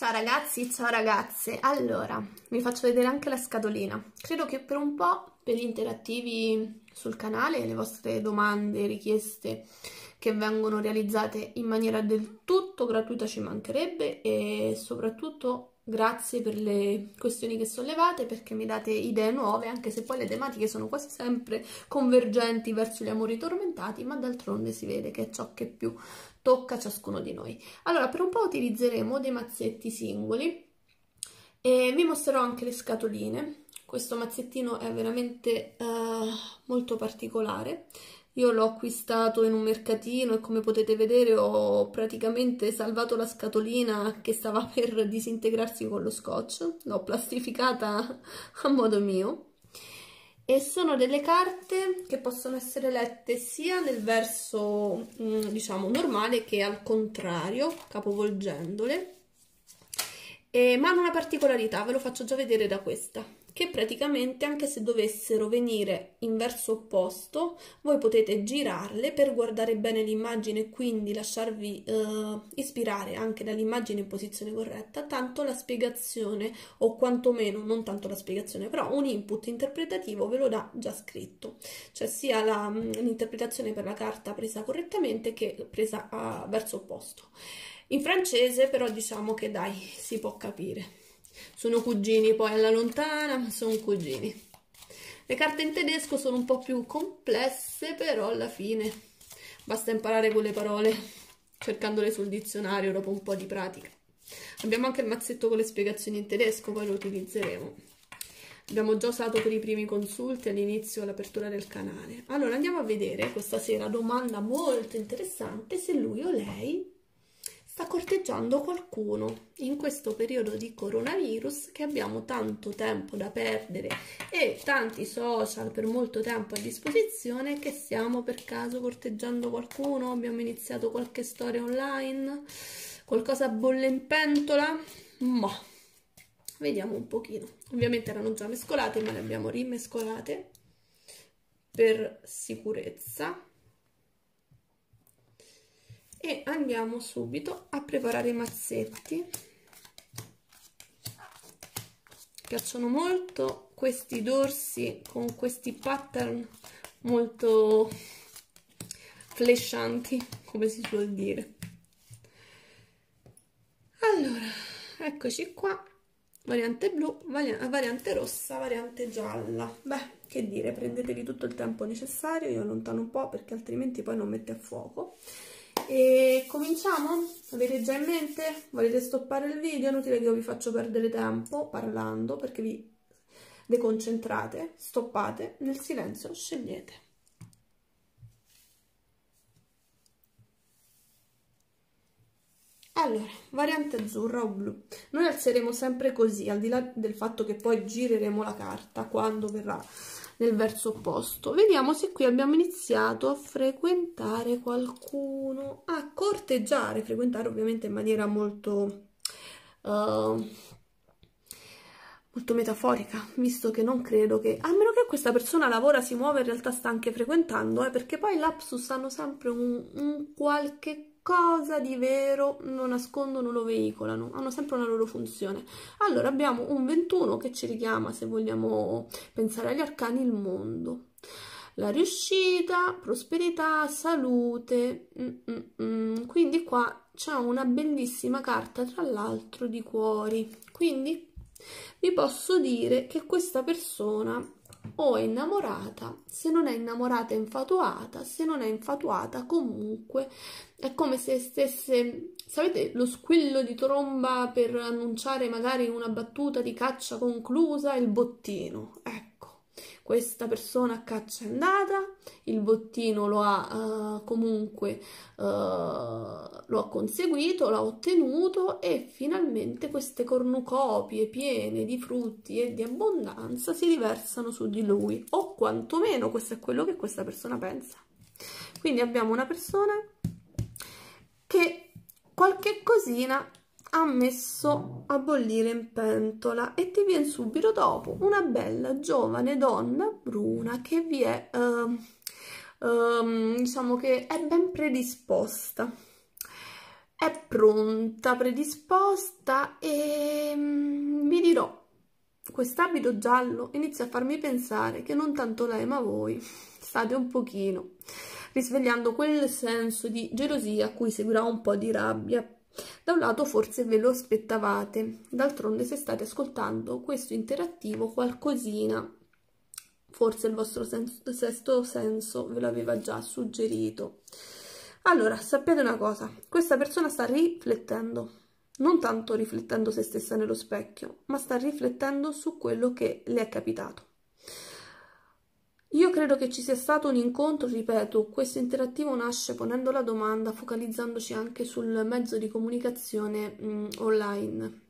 Ciao ragazzi, ciao ragazze. Allora, vi faccio vedere anche la scatolina. Credo che per un po' per gli interattivi sul canale, le vostre domande, richieste che vengono realizzate in maniera del tutto gratuita ci mancherebbe e soprattutto grazie per le questioni che sollevate perché mi date idee nuove anche se poi le tematiche sono quasi sempre convergenti verso gli amori tormentati ma d'altronde si vede che è ciò che più tocca ciascuno di noi. Allora, per un po' utilizzeremo dei mazzetti singoli e vi mostrerò anche le scatoline. Questo mazzettino è veramente eh, molto particolare. Io l'ho acquistato in un mercatino e come potete vedere ho praticamente salvato la scatolina che stava per disintegrarsi con lo scotch. L'ho plastificata a modo mio e sono delle carte che possono essere lette sia nel verso mm, diciamo normale che al contrario capovolgendole eh, ma hanno una particolarità ve lo faccio già vedere da questa che praticamente anche se dovessero venire in verso opposto, voi potete girarle per guardare bene l'immagine e quindi lasciarvi eh, ispirare anche dall'immagine in posizione corretta, tanto la spiegazione o quantomeno non tanto la spiegazione, però un input interpretativo ve lo dà già scritto, cioè sia la, mm, l'interpretazione per la carta presa correttamente che presa a ah, verso opposto. In francese però diciamo che dai, si può capire. Sono cugini poi alla lontana, ma sono cugini. Le carte in tedesco sono un po' più complesse, però alla fine basta imparare quelle parole cercandole sul dizionario dopo un po' di pratica. Abbiamo anche il mazzetto con le spiegazioni in tedesco, poi lo utilizzeremo. Abbiamo già usato per i primi consulti all'inizio all'apertura del canale. Allora andiamo a vedere questa sera domanda molto interessante se lui o lei sta corteggiando qualcuno in questo periodo di coronavirus che abbiamo tanto tempo da perdere e tanti social per molto tempo a disposizione che stiamo per caso corteggiando qualcuno, abbiamo iniziato qualche storia online, qualcosa bolle in pentola, ma vediamo un pochino. Ovviamente erano già mescolate ma le abbiamo rimescolate per sicurezza e andiamo subito a preparare i mazzetti piacciono molto questi dorsi con questi pattern molto flescianti come si suol dire allora eccoci qua variante blu variante rossa variante gialla beh che dire prendetevi tutto il tempo necessario io allontano un po perché altrimenti poi non mette a fuoco e cominciamo? Avete già in mente? Volete stoppare il video? È inutile che io vi faccio perdere tempo parlando perché vi deconcentrate, stoppate, nel silenzio scegliete. Allora, variante azzurra o blu. Noi alzeremo sempre così, al di là del fatto che poi gireremo la carta quando verrà nel verso opposto vediamo se qui abbiamo iniziato a frequentare qualcuno a corteggiare frequentare ovviamente in maniera molto uh, molto metaforica, visto che non credo che, a meno che questa persona lavora, si muove, in realtà sta anche frequentando, eh, perché poi i lapsus hanno sempre un, un, qualche qualcosa di vero non nascondono, lo veicolano, hanno sempre una loro funzione. Allora abbiamo un 21 che ci richiama, se vogliamo pensare agli arcani, il mondo. La riuscita, prosperità, salute. Mm -mm -mm. Quindi qua c'è una bellissima carta, tra l'altro, di cuori. Quindi vi posso dire che questa persona o è innamorata, se non è innamorata è infatuata, se non è infatuata comunque è come se stesse, sapete, lo squillo di tromba per annunciare magari una battuta di caccia conclusa, il bottino, ecco, questa persona a caccia è andata, il bottino lo ha uh, comunque uh, lo ha conseguito, l'ha ottenuto e finalmente queste cornucopie piene di frutti e di abbondanza si riversano su di lui o quantomeno questo è quello che questa persona pensa. Quindi abbiamo una persona che qualche cosina ha messo a bollire in pentola e ti viene subito dopo una bella giovane donna bruna che vi è... Uh, um, diciamo che è ben predisposta, è pronta, predisposta e um, vi dirò, quest'abito giallo inizia a farmi pensare che non tanto lei ma voi state un pochino risvegliando quel senso di gelosia a cui seguirà un po' di rabbia. Da un lato forse ve lo aspettavate, d'altronde se state ascoltando questo interattivo qualcosina forse il vostro senso, sesto senso ve l'aveva già suggerito. Allora, sappiate una cosa, questa persona sta riflettendo, non tanto riflettendo se stessa nello specchio, ma sta riflettendo su quello che le è capitato. Io credo che ci sia stato un incontro, ripeto, questo interattivo nasce ponendo la domanda, focalizzandoci anche sul mezzo di comunicazione mh, mm, online.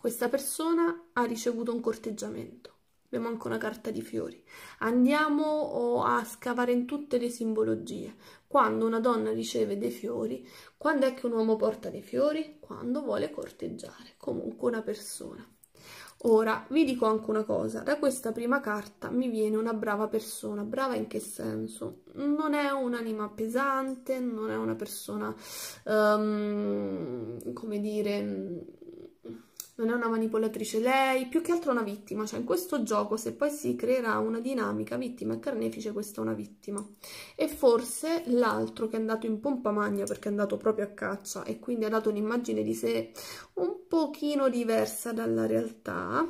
Questa persona ha ricevuto un corteggiamento abbiamo anche una carta di fiori. Andiamo a scavare in tutte le simbologie. Quando una donna riceve dei fiori, quando è che un uomo porta dei fiori? Quando vuole corteggiare, comunque una persona. Ora, vi dico anche una cosa, da questa prima carta mi viene una brava persona, brava in che senso? Non è un'anima pesante, non è una persona, um, come dire non è una manipolatrice lei, più che altro una vittima, cioè in questo gioco se poi si creerà una dinamica vittima e carnefice, questa è una vittima. E forse l'altro che è andato in pompa magna perché è andato proprio a caccia e quindi ha dato un'immagine di sé un pochino diversa dalla realtà,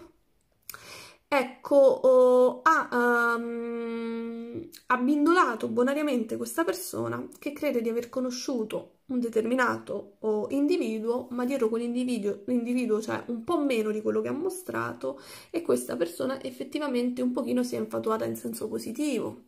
ecco, oh, ha um, abbindolato bonariamente questa persona che crede di aver conosciuto un determinato oh, individuo, ma dietro quell'individuo c'è cioè, un po' meno di quello che ha mostrato e questa persona effettivamente un pochino si è infatuata in senso positivo.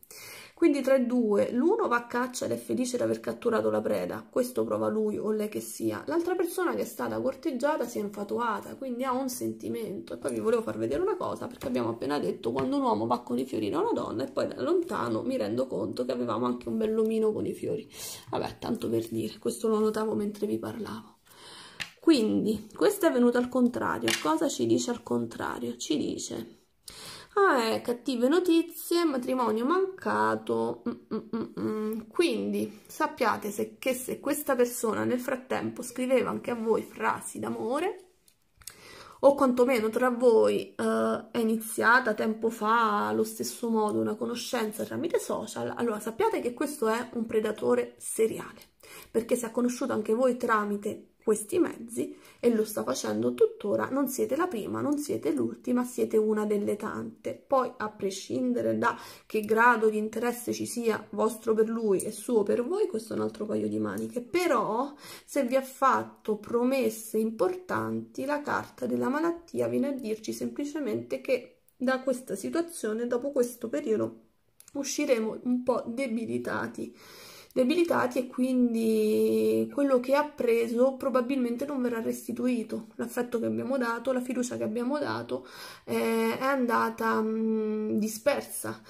Quindi tra i due, l'uno va a caccia ed è felice di aver catturato la preda, questo prova lui o lei che sia. L'altra persona che è stata corteggiata si è infatuata, quindi ha un sentimento. E poi vi volevo far vedere una cosa, perché abbiamo appena detto quando un uomo va con i fiori da una donna e poi da lontano mi rendo conto che avevamo anche un bellomino con i fiori. Vabbè, tanto per dire, questo lo notavo mentre vi parlavo. Quindi, questa è venuta al contrario. Cosa ci dice al contrario? Ci dice Ah, è eh, cattive notizie, matrimonio mancato. Mm, mm, mm, Quindi sappiate se, che se questa persona nel frattempo scriveva anche a voi frasi d'amore o quantomeno tra voi eh, è iniziata tempo fa allo stesso modo una conoscenza tramite social, allora sappiate che questo è un predatore seriale, perché se ha conosciuto anche voi tramite questi mezzi e lo sta facendo tuttora, non siete la prima, non siete l'ultima, siete una delle tante. Poi, a prescindere da che grado di interesse ci sia vostro per lui e suo per voi, questo è un altro paio di maniche. Però, se vi ha fatto promesse importanti, la carta della malattia viene a dirci semplicemente che da questa situazione, dopo questo periodo, usciremo un po' debilitati debilitati e quindi quello che ha preso probabilmente non verrà restituito. L'affetto che abbiamo dato, la fiducia che abbiamo dato eh, è andata mh, mm, dispersa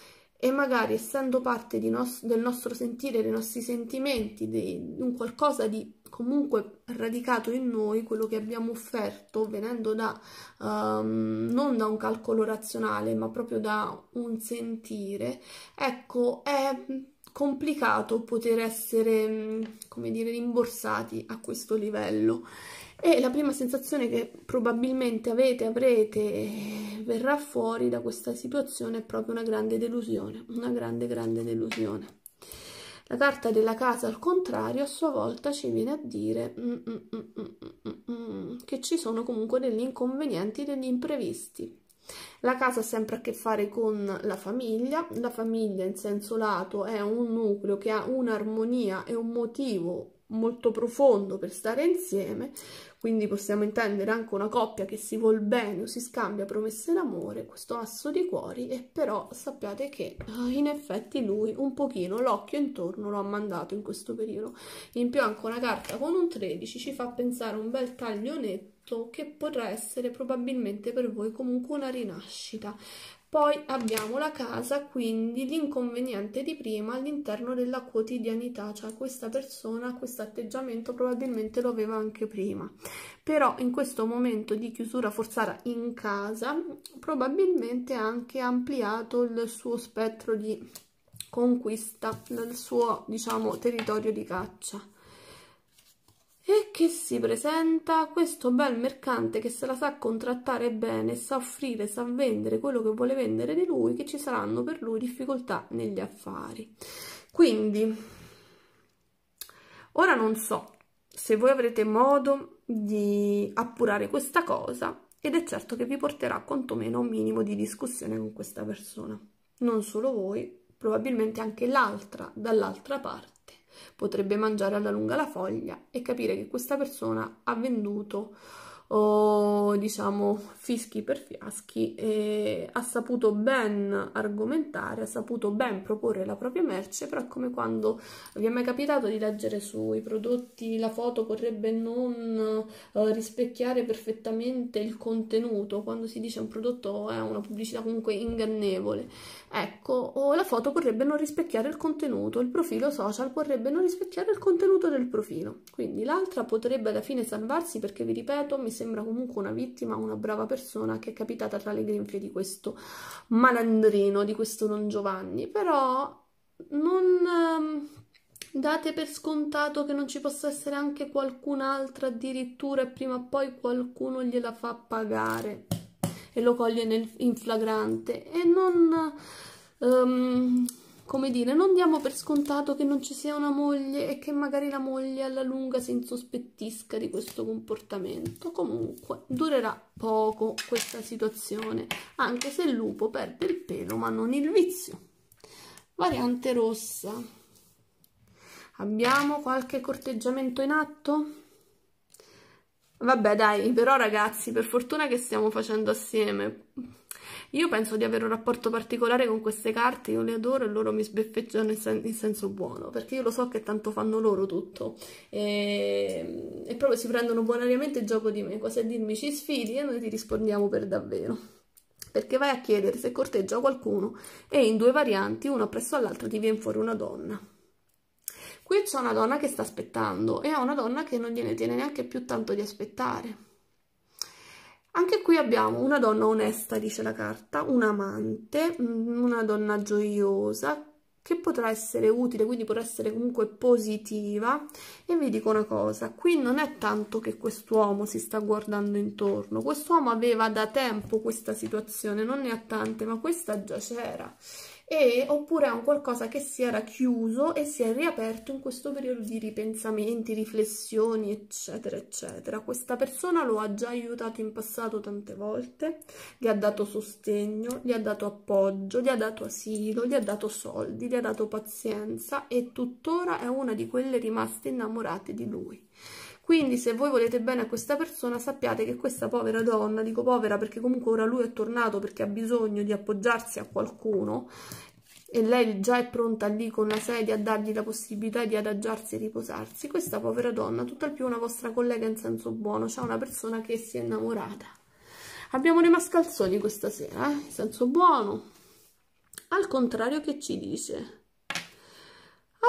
e magari essendo parte nos del nostro sentire, dei nostri sentimenti, di un qualcosa di comunque radicato in noi, quello che abbiamo offerto venendo da um, non da un calcolo razionale, ma proprio da un sentire, ecco, è complicato poter essere, mm, come dire, rimborsati a questo livello. E la prima sensazione che probabilmente avete, avrete, verrà fuori da questa situazione è proprio una grande delusione, una grande, grande delusione. La carta della casa, al contrario, a sua volta ci viene a dire mm, mm, mm, mm, mm che ci sono comunque degli inconvenienti, degli imprevisti. La casa ha sempre a che fare con la famiglia, la famiglia in senso lato è un nucleo che ha un'armonia e un motivo molto profondo per stare insieme, quindi possiamo intendere anche una coppia che si vuol bene o si scambia promesse d'amore, questo asso di cuori, e però sappiate che eh, in effetti lui un pochino l'occhio intorno lo ha mandato in questo periodo. In più anche una carta con un 13 ci fa pensare a un bel taglio netto che potrà essere probabilmente per voi comunque una rinascita poi abbiamo la casa, quindi l'inconveniente di prima all'interno della quotidianità, cioè questa persona, questo atteggiamento probabilmente lo aveva anche prima, però in questo momento di chiusura forzata in casa probabilmente ha anche ampliato il suo spettro di conquista, il suo diciamo territorio di caccia e che si presenta questo bel mercante che se la sa contrattare bene, sa offrire, sa vendere quello che vuole vendere di lui, che ci saranno per lui difficoltà negli affari. Quindi, ora non so se voi avrete modo di appurare questa cosa ed è certo che vi porterà quantomeno un minimo di discussione con questa persona. Non solo voi, probabilmente anche l'altra, dall'altra parte potrebbe mangiare alla lunga la foglia e capire che questa persona ha venduto o diciamo fischi per fiaschi e ha saputo ben argomentare, ha saputo ben proporre la propria merce, però è come quando vi è mai capitato di leggere sui prodotti la foto potrebbe non eh, rispecchiare perfettamente il contenuto, quando si dice un prodotto è una pubblicità comunque ingannevole, ecco, o la foto potrebbe non rispecchiare il contenuto, il profilo social potrebbe non rispecchiare il contenuto del profilo, quindi l'altra potrebbe alla fine salvarsi perché vi ripeto mi sembra comunque una vittima, una brava persona che è capitata tra le grinfie di questo malandrino, di questo Don Giovanni, però non ehm, date per scontato che non ci possa essere anche qualcun'altra addirittura e prima o poi qualcuno gliela fa pagare e lo coglie nel, in flagrante e non um, come dire, non diamo per scontato che non ci sia una moglie e che magari la moglie alla lunga si insospettisca di questo comportamento. Comunque durerà poco questa situazione, anche se il lupo perde il pelo ma non il vizio. Variante rossa. Abbiamo qualche corteggiamento in atto? Vabbè dai, però ragazzi, per fortuna che stiamo facendo assieme io penso di avere un rapporto particolare con queste carte, io le adoro e loro mi sbeffeggiano in, sen in senso buono, perché io lo so che tanto fanno loro tutto e, ehm, e proprio si prendono buonariamente il gioco di me, quasi a dirmi ci sfidi e noi ti rispondiamo per davvero perché vai a chiedere se corteggia qualcuno e in due varianti, una presso all'altra, ti viene fuori una donna. Qui c'è una donna che sta aspettando e è una donna che non gliene tiene neanche più tanto di aspettare. Anche qui abbiamo una donna onesta, dice la carta, un amante, mm, una donna gioiosa che potrà essere utile, quindi potrà essere comunque positiva. E vi dico una cosa, qui non è tanto che quest'uomo si sta guardando intorno, quest'uomo aveva da tempo questa situazione, non ne ha tante, ma questa già c'era e oppure è un qualcosa che si era chiuso e si è riaperto in questo periodo di ripensamenti, riflessioni, eccetera, eccetera. Questa persona lo ha già aiutato in passato tante volte, gli ha dato sostegno, gli ha dato appoggio, gli ha dato asilo, gli ha dato soldi, gli ha dato pazienza e tuttora è una di quelle rimaste innamorate di lui. Quindi se voi volete bene a questa persona sappiate che questa povera donna, dico povera perché comunque ora lui è tornato perché ha bisogno di appoggiarsi a qualcuno e lei già è pronta lì con la sedia a dargli la possibilità di adagiarsi e riposarsi, questa povera donna, tutt'al più una vostra collega in senso buono, c'è cioè una persona che si è innamorata. Abbiamo le mascalzoni questa sera, eh? in senso buono. Al contrario che ci dice?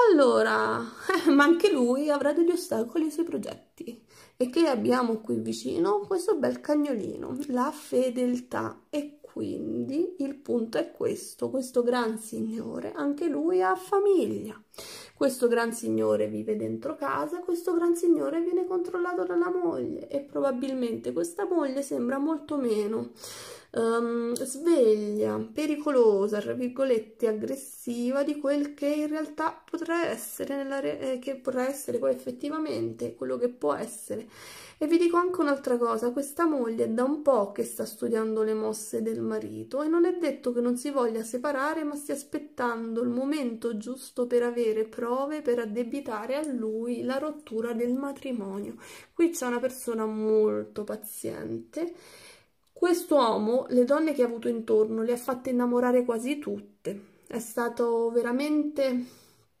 allora ma anche lui avrà degli ostacoli ai suoi progetti e che abbiamo qui vicino questo bel cagnolino la fedeltà e quindi il punto è questo questo gran signore anche lui ha famiglia questo gran signore vive dentro casa questo gran signore viene controllato dalla moglie e probabilmente questa moglie sembra molto meno um, sveglia, pericolosa, tra virgolette, aggressiva di quel che in realtà potrà essere, re eh, che potrà essere poi effettivamente quello che può essere. E vi dico anche un'altra cosa, questa moglie è da un po' che sta studiando le mosse del marito e non è detto che non si voglia separare ma stia aspettando il momento giusto per avere prove per addebitare a lui la rottura del matrimonio. Qui c'è una persona molto paziente Quest'uomo, le donne che ha avuto intorno, le ha fatte innamorare quasi tutte. È stato veramente...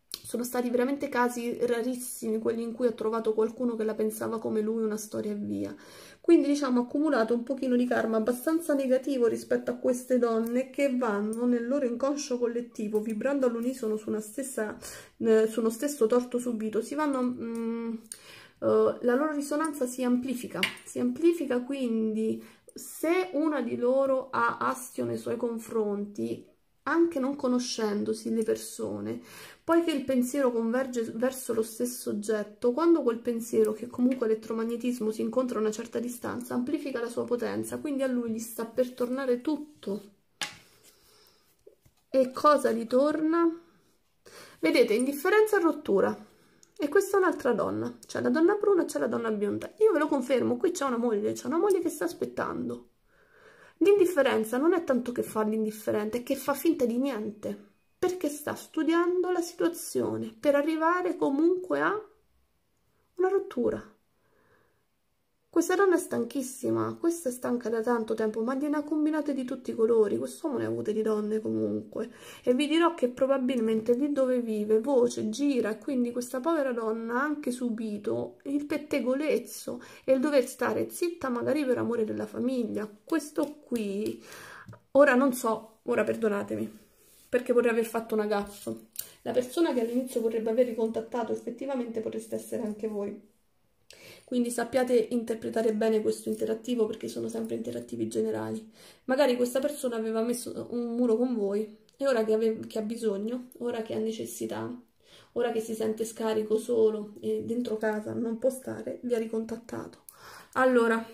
Sono stati veramente casi rarissimi quelli in cui ha trovato qualcuno che la pensava come lui una storia e via. Quindi diciamo ha accumulato un pochino di karma abbastanza negativo rispetto a queste donne che vanno nel loro inconscio collettivo, vibrando all'unisono su, eh, su, uno stesso torto subito, si vanno... Mm, Uh, la loro risonanza si amplifica, si amplifica quindi se una di loro ha astio nei suoi confronti, anche non conoscendosi le persone, poiché il pensiero converge verso lo stesso oggetto, quando quel pensiero, che comunque elettromagnetismo, si incontra a una certa distanza, amplifica la sua potenza, quindi a lui gli sta per tornare tutto. E cosa gli torna? Vedete, indifferenza e rottura e questa è un'altra donna, c'è la donna bruna e c'è la donna bionda. Io ve lo confermo, qui c'è una moglie, c'è una moglie che sta aspettando. L'indifferenza non è tanto che fa l'indifferente, è che fa finta di niente, perché sta studiando la situazione per arrivare comunque a una rottura. Questa donna è stanchissima, questa è stanca da tanto tempo, ma gliene ha combinate di tutti i colori, quest'uomo ne ha avute di donne comunque. E vi dirò che probabilmente lì dove vive, voce, gira, e quindi questa povera donna ha anche subito il pettegolezzo e il dover stare zitta magari per amore della famiglia. Questo qui, ora non so, ora perdonatemi, perché vorrei aver fatto una gaffa. La persona che all'inizio vorrebbe aver ricontattato effettivamente potreste essere anche voi quindi sappiate interpretare bene questo interattivo perché sono sempre interattivi generali. Magari questa persona aveva messo un muro con voi e ora che, ave- che ha bisogno, ora che ha necessità, ora che si sente scarico solo e dentro casa non può stare, vi ha ricontattato. Allora,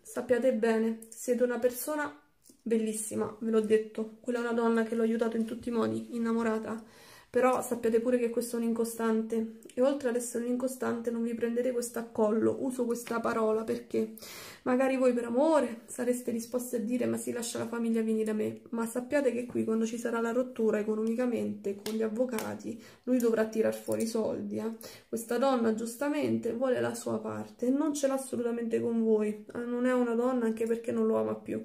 sappiate bene, siete una persona bellissima, ve l'ho detto, quella è una donna che l'ho aiutato in tutti i modi, innamorata però sappiate pure che questo è un incostante e oltre ad essere un incostante non vi prendete questo accollo, uso questa parola perché magari voi per amore sareste disposti a dire ma si lascia la famiglia vieni da me, ma sappiate che qui quando ci sarà la rottura economicamente con gli avvocati lui dovrà tirar fuori i soldi, eh? questa donna giustamente vuole la sua parte e non ce l'ha assolutamente con voi, ah, non è una donna anche perché non lo ama più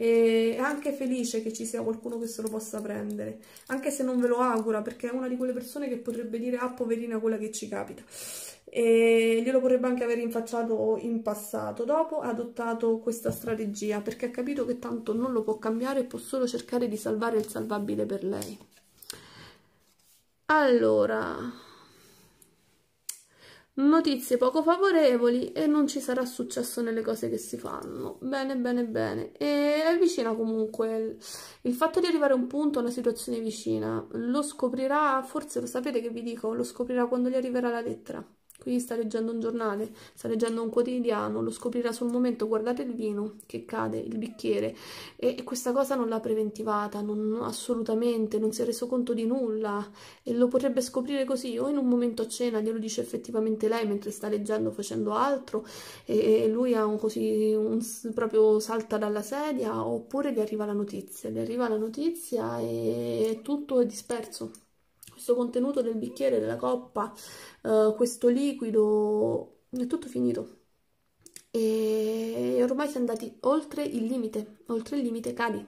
e anche felice che ci sia qualcuno che se lo possa prendere, anche se non ve lo augura, perché è una di quelle persone che potrebbe dire ah poverina quella che ci capita e glielo potrebbe anche aver rinfacciato in passato. Dopo ha adottato questa strategia perché ha capito che tanto non lo può cambiare e può solo cercare di salvare il salvabile per lei. Allora, Notizie poco favorevoli e non ci sarà successo nelle cose che si fanno. Bene, bene, bene. E è vicina comunque. Il fatto di arrivare a un punto, a una situazione vicina, lo scoprirà, forse lo sapete che vi dico, lo scoprirà quando gli arriverà la lettera. Quindi sta leggendo un giornale, sta leggendo un quotidiano, lo scoprirà sul momento, guardate il vino che cade, il bicchiere, e, e questa cosa non l'ha preventivata, non, assolutamente, non si è reso conto di nulla, e lo potrebbe scoprire così, o in un momento a cena glielo dice effettivamente lei mentre sta leggendo, facendo altro, e, e lui ha un così, un, proprio salta dalla sedia, oppure gli arriva la notizia, gli arriva la notizia e tutto è disperso questo contenuto del bicchiere, della coppa, eh, questo liquido, è tutto finito. E ormai siamo andati oltre il limite, oltre il limite cadi.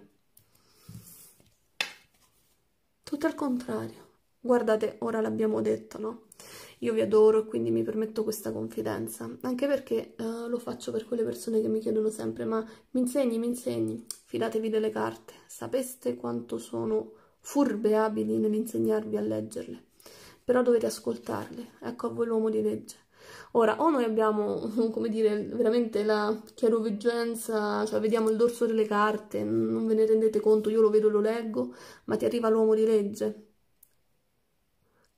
Tutto al contrario. Guardate, ora l'abbiamo detto, no? Io vi adoro e quindi mi permetto questa confidenza, anche perché eh, lo faccio per quelle persone che mi chiedono sempre ma mi insegni, mi insegni, fidatevi delle carte, sapeste quanto sono furbe abili nell'insegnarvi a leggerle, però dovete ascoltarle, ecco a voi l'uomo di legge. Ora, o noi abbiamo, come dire, veramente la chiaroveggenza, cioè vediamo il dorso delle carte, non ve ne rendete conto, io lo vedo, e lo leggo, ma ti arriva l'uomo di legge,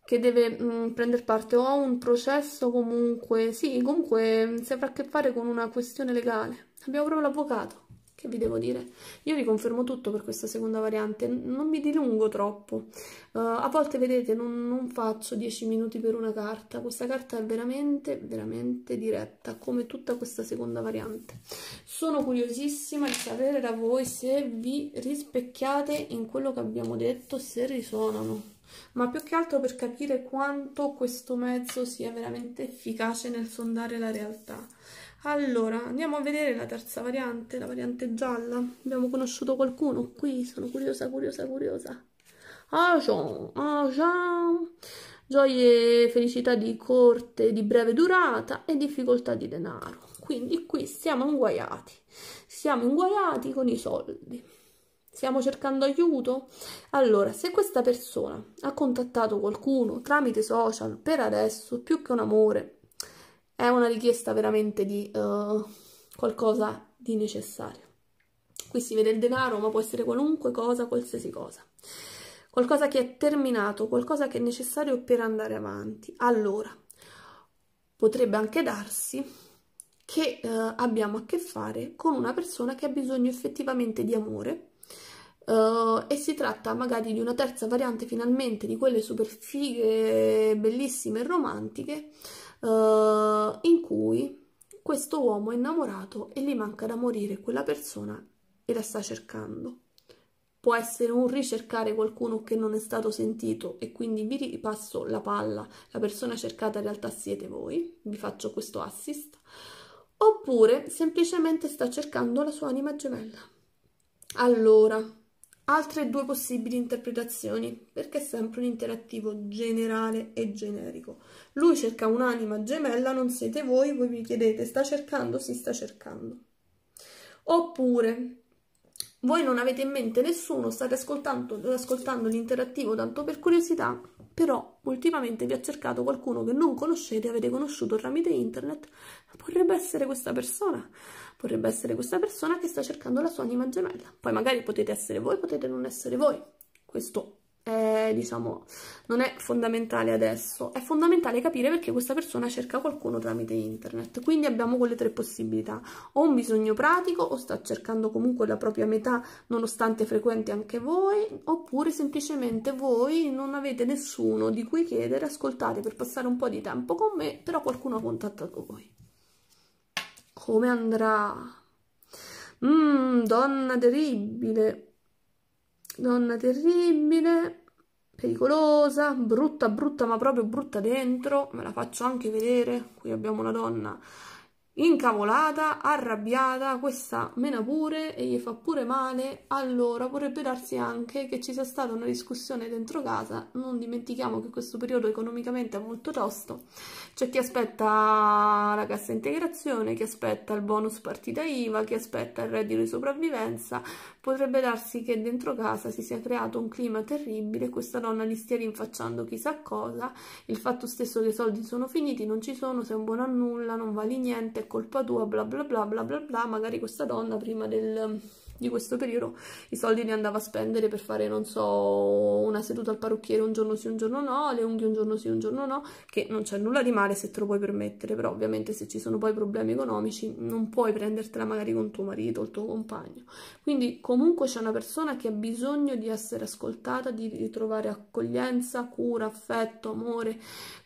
che deve mh, mm, prendere parte o a un processo comunque, sì, comunque mm, si avrà a che fare con una questione legale. Abbiamo proprio l'avvocato. Che vi devo dire? Io vi confermo tutto per questa seconda variante, non mi dilungo troppo. Uh, a volte, vedete, non, non faccio 10 minuti per una carta. Questa carta è veramente, veramente diretta, come tutta questa seconda variante. Sono curiosissima di sapere da voi se vi rispecchiate in quello che abbiamo detto, se risuonano ma più che altro per capire quanto questo mezzo sia veramente efficace nel sondare la realtà. Allora, andiamo a vedere la terza variante, la variante gialla. Abbiamo conosciuto qualcuno qui, sono curiosa, curiosa, curiosa. Agent, ah, agent, ah, gioie felicità di corte di breve durata e difficoltà di denaro. Quindi qui siamo inguaiati, siamo inguaiati con i soldi. Stiamo cercando aiuto? Allora, se questa persona ha contattato qualcuno tramite social per adesso, più che un amore, è una richiesta veramente di uh, qualcosa di necessario. Qui si vede il denaro, ma può essere qualunque cosa, qualsiasi cosa. Qualcosa che è terminato, qualcosa che è necessario per andare avanti. Allora, potrebbe anche darsi che uh, abbiamo a che fare con una persona che ha bisogno effettivamente di amore uh, e si tratta magari di una terza variante finalmente di quelle super fighe, bellissime e romantiche uh, in cui questo uomo è innamorato e gli manca da morire quella persona e la sta cercando. Può essere un ricercare qualcuno che non è stato sentito e quindi vi ripasso la palla, la persona cercata in realtà siete voi, vi faccio questo assist, oppure semplicemente sta cercando la sua anima gemella. Allora, altre due possibili interpretazioni, perché è sempre un interattivo generale e generico. Lui cerca un'anima gemella, non siete voi, voi vi chiedete sta cercando, si sta cercando. Oppure voi non avete in mente nessuno, state ascoltando, ascoltando l'interattivo tanto per curiosità, però ultimamente vi ha cercato qualcuno che non conoscete, avete conosciuto tramite internet, potrebbe essere questa persona, potrebbe essere questa persona che sta cercando la sua anima gemella. Poi magari potete essere voi, potete non essere voi, questo è, eh, diciamo, non è fondamentale adesso, è fondamentale capire perché questa persona cerca qualcuno tramite internet. Quindi abbiamo quelle tre possibilità, o un bisogno pratico, o sta cercando comunque la propria metà nonostante frequenti anche voi, oppure semplicemente voi non avete nessuno di cui chiedere, ascoltate per passare un po' di tempo con me, però qualcuno ha contattato voi. Come andrà? Mmm, donna terribile donna terribile, pericolosa, brutta, brutta, ma proprio brutta dentro. Ve la faccio anche vedere. Qui abbiamo una donna incavolata, arrabbiata, questa mena pure e gli fa pure male, allora potrebbe darsi anche che ci sia stata una discussione dentro casa, non dimentichiamo che questo periodo economicamente è molto tosto, c'è chi aspetta la cassa integrazione, chi aspetta il bonus partita IVA, chi aspetta il reddito di sopravvivenza, potrebbe darsi che dentro casa si sia creato un clima terribile, questa donna gli stia rinfacciando chissà cosa, il fatto stesso che i soldi sono finiti, non ci sono, sei un buono a nulla, non vali niente, è colpa tua, bla bla bla bla bla bla, magari questa donna prima del di questo periodo i soldi li andava a spendere per fare, non so, una seduta al parrucchiere un giorno sì, un giorno no, le unghie un giorno sì, un giorno no, che non c'è nulla di male se te lo puoi permettere, però ovviamente se ci sono poi problemi economici non puoi prendertela magari con tuo marito o il tuo compagno. Quindi comunque c'è una persona che ha bisogno di essere ascoltata, di ritrovare accoglienza, cura, affetto, amore.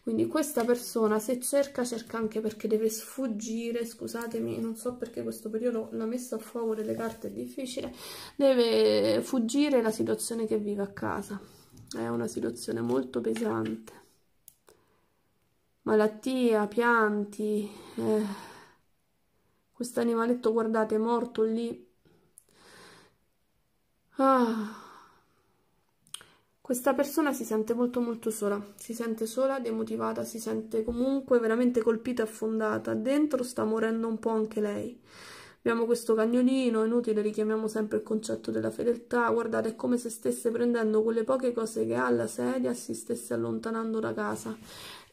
Quindi questa persona se cerca, cerca anche perché deve sfuggire, scusatemi, non so perché questo periodo l'ha messa a fuoco delle carte è difficile, difficile, deve fuggire la situazione che vive a casa. È una situazione molto pesante. Malattia, pianti. Eh. Questo animaletto, guardate, è morto lì. Ah. Questa persona si sente molto molto sola, si sente sola, demotivata, si sente comunque veramente colpita, affondata. Dentro sta morendo un po' anche lei. Abbiamo questo cagnolino, inutile, richiamiamo sempre il concetto della fedeltà. Guardate, è come se stesse prendendo quelle poche cose che ha alla sedia e si stesse allontanando da casa.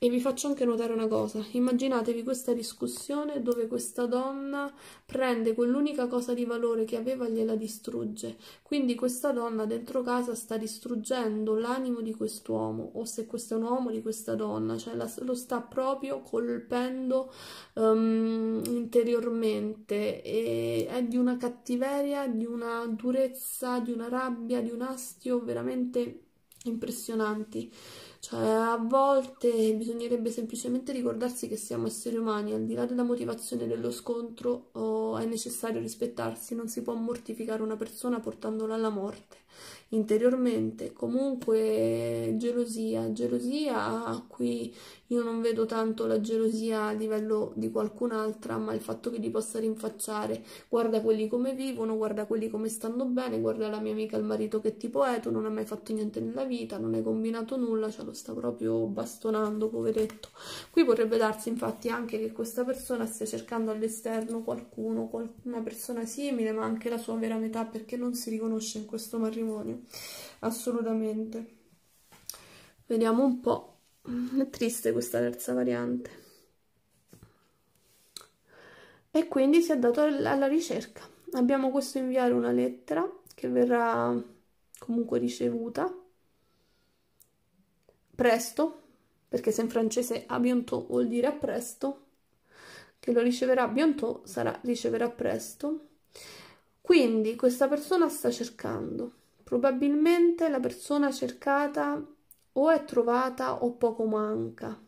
E vi faccio anche notare una cosa, immaginatevi questa discussione dove questa donna prende quell'unica cosa di valore che aveva e gliela distrugge. Quindi questa donna dentro casa sta distruggendo l'animo di quest'uomo, o se questo è un uomo di questa donna, cioè la, lo sta proprio colpendo um, interiormente e è di una cattiveria, di una durezza, di una rabbia, di un astio veramente impressionanti. Cioè, a volte bisognerebbe semplicemente ricordarsi che siamo esseri umani, al di là della motivazione dello scontro oh, è necessario rispettarsi, non si può mortificare una persona portandola alla morte interiormente. Comunque, gelosia, gelosia a cui io non vedo tanto la gelosia a livello di qualcun'altra, ma il fatto che li possa rinfacciare. Guarda quelli come vivono, guarda quelli come stanno bene, guarda la mia amica, il marito che tipo è, tu non hai mai fatto niente nella vita, non hai combinato nulla, ce lo sta proprio bastonando, poveretto. Qui potrebbe darsi infatti anche che questa persona stia cercando all'esterno qualcuno, una persona simile, ma anche la sua vera metà, perché non si riconosce in questo matrimonio assolutamente. Vediamo un po' Mm, è triste questa terza variante e quindi si è dato alla ricerca abbiamo questo inviare una lettera che verrà comunque ricevuta presto perché se in francese a bientôt vuol dire a presto che lo riceverà bientôt sarà riceverà presto quindi questa persona sta cercando probabilmente la persona cercata o è trovata o poco manca.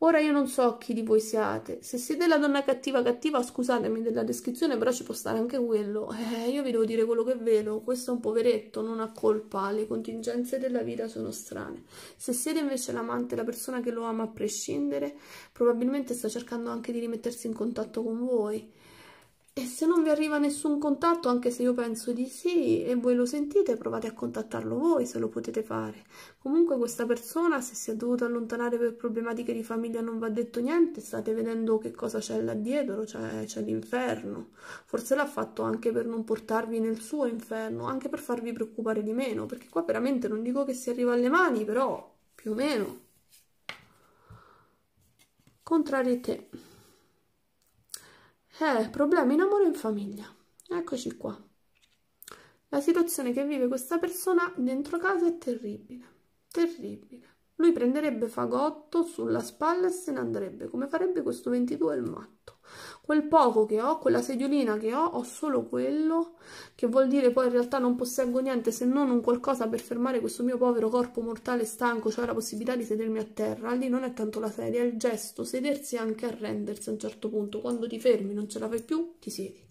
Ora io non so chi di voi siate, se siete la donna cattiva cattiva scusatemi della descrizione però ci può stare anche quello, eh, io vi devo dire quello che vedo, questo è un poveretto, non ha colpa, le contingenze della vita sono strane. Se siete invece l'amante, la persona che lo ama a prescindere, probabilmente sta cercando anche di rimettersi in contatto con voi, e se non vi arriva nessun contatto, anche se io penso di sì e voi lo sentite, provate a contattarlo voi se lo potete fare. Comunque questa persona, se si è dovuta allontanare per problematiche di famiglia non va detto niente, state vedendo che cosa c'è là dietro, c'è l'inferno. Forse l'ha fatto anche per non portarvi nel suo inferno, anche per farvi preoccupare di meno, perché qua veramente non dico che si arriva alle mani, però più o meno. Contrarietà. Eh, problemi in amore e in famiglia. Eccoci qua. La situazione che vive questa persona dentro casa è terribile. Terribile. Lui prenderebbe fagotto sulla spalla e se ne andrebbe, come farebbe questo 22 il matto. Quel poco che ho, quella sediolina che ho, ho solo quello, che vuol dire poi in realtà non posseggo niente se non un qualcosa per fermare questo mio povero corpo mortale stanco, cioè la possibilità di sedermi a terra. Lì non è tanto la sedia, è il gesto, sedersi e anche arrendersi a un certo punto. Quando ti fermi, non ce la fai più, ti siedi.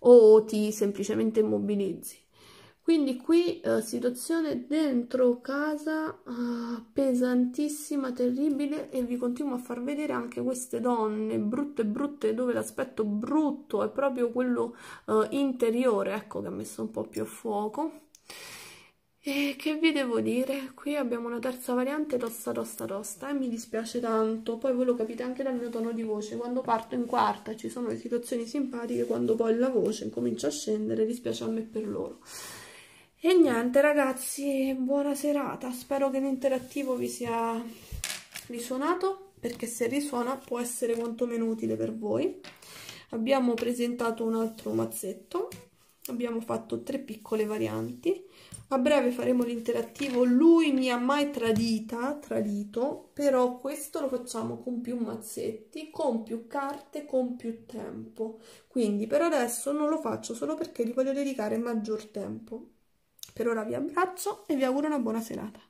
O ti semplicemente immobilizzi quindi qui eh, situazione dentro casa ah, pesantissima, terribile e vi continuo a far vedere anche queste donne brutte brutte dove l'aspetto brutto è proprio quello eh, interiore, ecco che ha messo un po' più a fuoco. E che vi devo dire? Qui abbiamo una terza variante tosta tosta tosta e mi dispiace tanto, poi voi lo capite anche dal mio tono di voce, quando parto in quarta ci sono le situazioni simpatiche, quando poi la voce comincia a scendere dispiace a me per loro. E niente ragazzi, buona serata, spero che l'interattivo vi sia risuonato, perché se risuona può essere quantomeno utile per voi. Abbiamo presentato un altro mazzetto, abbiamo fatto tre piccole varianti, a breve faremo l'interattivo, lui mi ha mai tradita, tradito, però questo lo facciamo con più mazzetti, con più carte, con più tempo. Quindi per adesso non lo faccio solo perché gli voglio dedicare maggior tempo. Per ora vi abbraccio e vi auguro una buona serata.